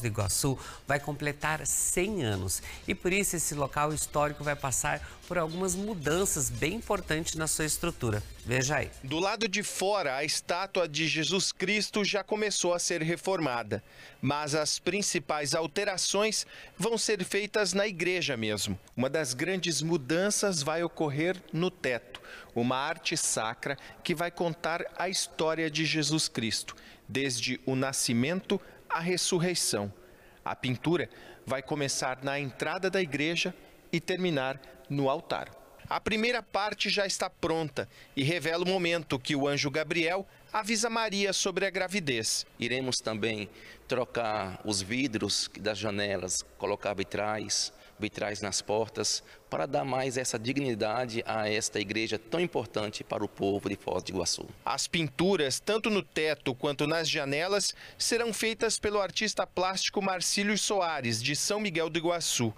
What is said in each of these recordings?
Foz do Iguaçu vai completar 100 anos e por isso esse local histórico vai passar por algumas mudanças bem importantes na sua estrutura. Veja aí. Do lado de fora, a estátua de Jesus Cristo já começou a ser reformada, mas as principais alterações vão ser feitas na igreja mesmo. Uma das grandes mudanças vai ocorrer no teto, uma arte sacra que vai contar a história de Jesus Cristo, desde o nascimento a ressurreição. A pintura vai começar na entrada da igreja e terminar no altar. A primeira parte já está pronta e revela o momento que o anjo Gabriel avisa Maria sobre a gravidez. Iremos também trocar os vidros das janelas, colocar vitrais, vitrais nas portas, para dar mais essa dignidade a esta igreja tão importante para o povo de Foz de Iguaçu. As pinturas, tanto no teto quanto nas janelas, serão feitas pelo artista plástico Marcílio Soares, de São Miguel do Iguaçu.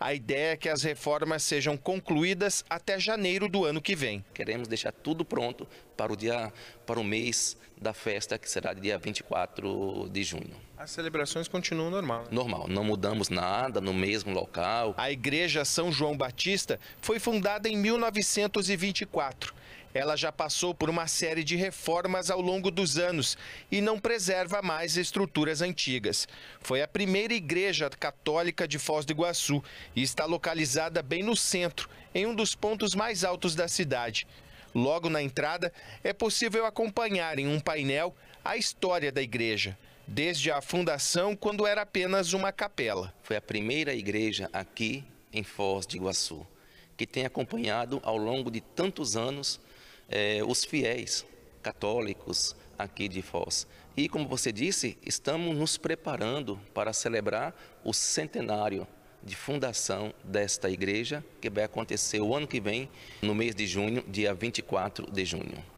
A ideia é que as reformas sejam concluídas até janeiro do ano que vem. Queremos deixar tudo pronto para o dia para o mês da festa que será dia 24 de junho. As celebrações continuam normal. Né? Normal, não mudamos nada no mesmo local. A igreja São João Batista foi fundada em 1924. Ela já passou por uma série de reformas ao longo dos anos e não preserva mais estruturas antigas. Foi a primeira igreja católica de Foz do Iguaçu e está localizada bem no centro, em um dos pontos mais altos da cidade. Logo na entrada, é possível acompanhar em um painel a história da igreja desde a fundação, quando era apenas uma capela. Foi a primeira igreja aqui em Foz de Iguaçu que tem acompanhado ao longo de tantos anos é, os fiéis católicos aqui de Foz. E como você disse, estamos nos preparando para celebrar o centenário de fundação desta igreja, que vai acontecer o ano que vem, no mês de junho, dia 24 de junho.